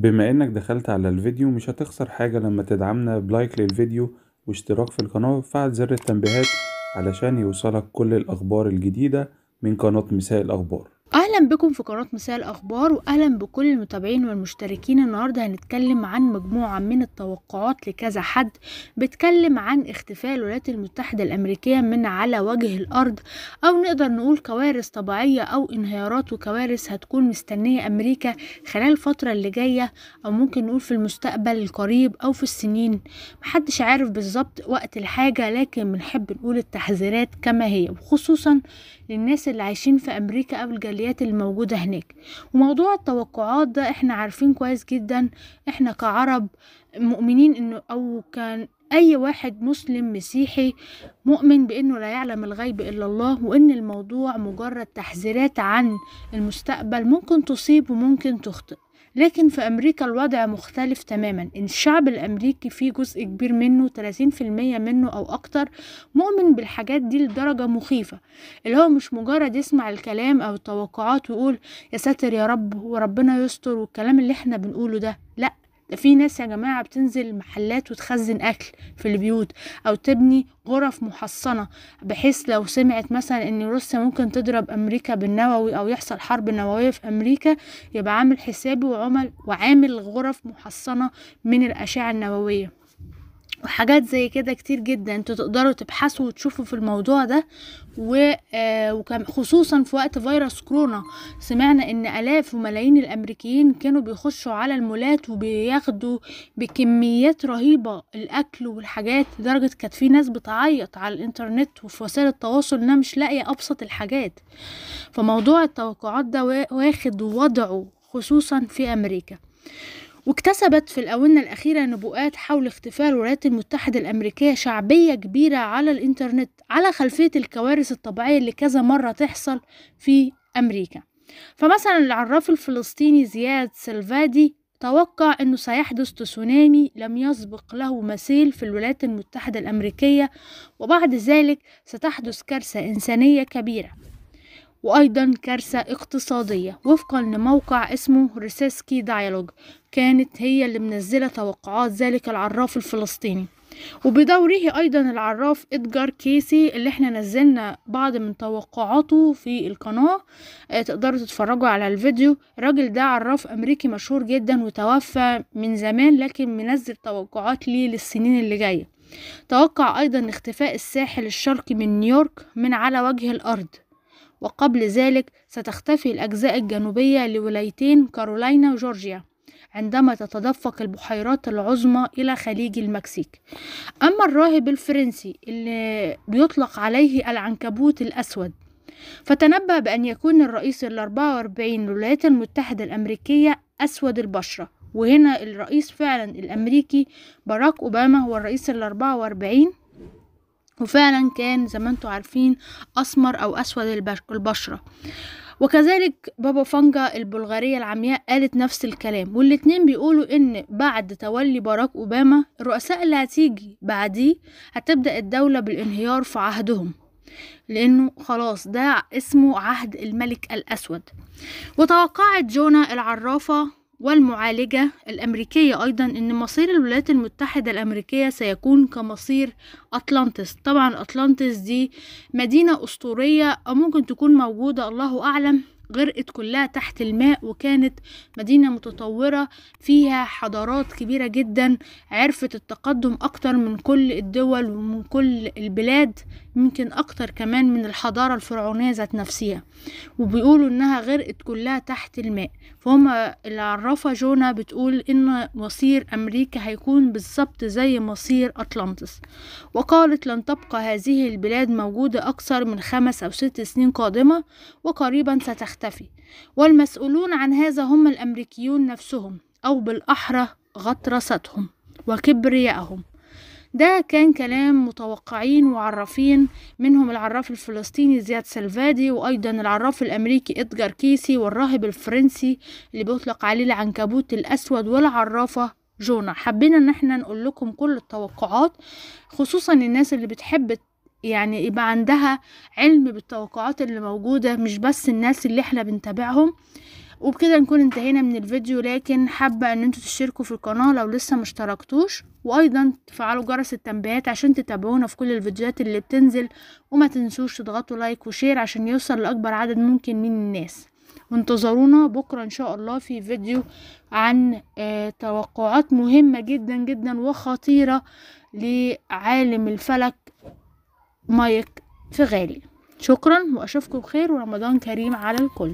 بما انك دخلت على الفيديو مش هتخسر حاجة لما تدعمنا بلايك للفيديو واشتراك في القناة وفعل زر التنبيهات علشان يوصلك كل الاخبار الجديدة من قناة مساء الاخبار اهلا بكم في قناة مساء الاخبار واهلا بكل المتابعين والمشتركين النهاردة هنتكلم عن مجموعة من التوقعات لكذا حد بتكلم عن اختفاء الولايات المتحدة الامريكية من على وجه الارض او نقدر نقول كوارث طبيعية او انهيارات وكوارث هتكون مستنية امريكا خلال الفترة اللي جاية او ممكن نقول في المستقبل القريب او في السنين محدش عارف بالظبط وقت الحاجة لكن بنحب نقول التحذيرات كما هي وخصوصا للناس اللي عايشين في امريكا او العمليات الموجودة هناك وموضوع التوقعات ده احنا عارفين كويس جدا احنا كعرب مؤمنين انه او كان اي واحد مسلم مسيحي مؤمن بانه لا يعلم الغيب الا الله وان الموضوع مجرد تحذيرات عن المستقبل ممكن تصيب وممكن تخطئ لكن في أمريكا الوضع مختلف تماما الشعب الأمريكي فيه جزء كبير منه 30% منه أو أكتر مؤمن بالحاجات دي لدرجة مخيفة اللي هو مش مجرد يسمع الكلام أو التوقعات ويقول يا ساتر يا رب وربنا يستر والكلام اللي احنا بنقوله ده لأ ده في ناس يا جماعة بتنزل محلات وتخزن أكل في البيوت أو تبني غرف محصنة بحيث لو سمعت مثلا إن روسيا ممكن تضرب أمريكا بالنووي أو يحصل حرب نووية في أمريكا يبقى عامل حسابي وعمل وعامل غرف محصنة من الأشعة النووية وحاجات زي كده كتير جدا انتوا تقدروا تبحثوا وتشوفوا في الموضوع ده و... آه، وكان خصوصا في وقت فيروس كورونا سمعنا ان الاف وملايين الامريكيين كانوا بيخشوا على المولات وبياخدوا بكميات رهيبة الاكل والحاجات لدرجة كانت في ناس بتعيط على الانترنت وفي وسائل التواصل انها مش لاقية ابسط الحاجات فموضوع التوقعات ده واخد وضعه خصوصا في امريكا واكتسبت في الآونة الأخيرة نبوءات حول اختفاء الولايات المتحدة الأمريكية شعبية كبيرة على الإنترنت على خلفية الكوارث الطبيعية اللي كذا مرة تحصل في أمريكا فمثلا العراف الفلسطيني زياد سلفادي توقع أنه سيحدث تسونامي لم يسبق له مثيل في الولايات المتحدة الأمريكية وبعد ذلك ستحدث كارثة إنسانية كبيرة وأيضا كارثة اقتصادية وفقا لموقع اسمه ريسيسكي دايالوج كانت هي اللي منزلة توقعات ذلك العراف الفلسطيني وبدوره أيضا العراف إدجار كيسي اللي احنا نزلنا بعض من توقعاته في القناة آه، تقدروا تتفرجوا على الفيديو الراجل ده عراف أمريكي مشهور جدا وتوفى من زمان لكن منزل توقعات ليه للسنين اللي جاية توقع أيضا اختفاء الساحل الشرقي من نيويورك من على وجه الأرض وقبل ذلك ستختفي الأجزاء الجنوبية لولايتين كارولاينا وجورجيا عندما تتدفق البحيرات العظمى إلى خليج المكسيك أما الراهب الفرنسي اللي بيطلق عليه العنكبوت الأسود فتنبأ بأن يكون الرئيس الأربعة وأربعين للولايات المتحدة الأمريكية أسود البشرة وهنا الرئيس فعلا الأمريكي باراك أوباما هو الرئيس الأربعة وأربعين وفعلا كان زي ما انتم عارفين اسمر او اسود البشره وكذلك بابا فانجا البلغارية العمياء قالت نفس الكلام والاتنين بيقولوا ان بعد تولي باراك اوباما الرؤساء اللي هتيجي بعديه هتبدأ الدولة بالانهيار في عهدهم لانه خلاص ده اسمه عهد الملك الاسود وتوقعت جونا العرافة والمعالجة الأمريكية أيضا أن مصير الولايات المتحدة الأمريكية سيكون كمصير أطلانتس طبعا أطلانتس دي مدينة أسطورية أو ممكن تكون موجودة الله أعلم غرقت كلها تحت الماء وكانت مدينة متطورة فيها حضارات كبيرة جدا عرفت التقدم أكتر من كل الدول ومن كل البلاد يمكن أكتر كمان من الحضارة الفرعونية ذات نفسها وبيقولوا إنها غرقت كلها تحت الماء فهم اللي جونا بتقول إن مصير أمريكا هيكون بالظبط زي مصير أطلانتس وقالت لن تبقى هذه البلاد موجودة أكثر من خمس أو ست سنين قادمة وقريبا ستختفي تختفي والمسؤولون عن هذا هم الأمريكيون نفسهم أو بالأحرى غطرستهم وكبريائهم ده كان كلام متوقعين وعرفين منهم العراف الفلسطيني زياد سلفادي وأيضا العراف الأمريكي إدجار كيسي والراهب الفرنسي اللي بيطلق عليه العنكبوت الأسود والعرافة جونا حبينا ان احنا نقول لكم كل التوقعات خصوصا الناس اللي بتحب يعني يبقى عندها علم بالتوقعات اللي موجودة مش بس الناس اللي احنا بنتابعهم وبكده نكون انتهينا من الفيديو لكن حابة ان انتوا تشتركوا في القناة لو لسه مشتركتوش وايضا تفعلوا جرس التنبيهات عشان تتابعونا في كل الفيديوهات اللي بتنزل وما تنسوش تضغطوا لايك وشير عشان يوصل لاكبر عدد ممكن من الناس وانتظرونا بكرة ان شاء الله في فيديو عن اه توقعات مهمة جدا جدا وخطيرة لعالم الفلك مايك في غالي شكرا واشوفكم بخير ورمضان كريم على الكل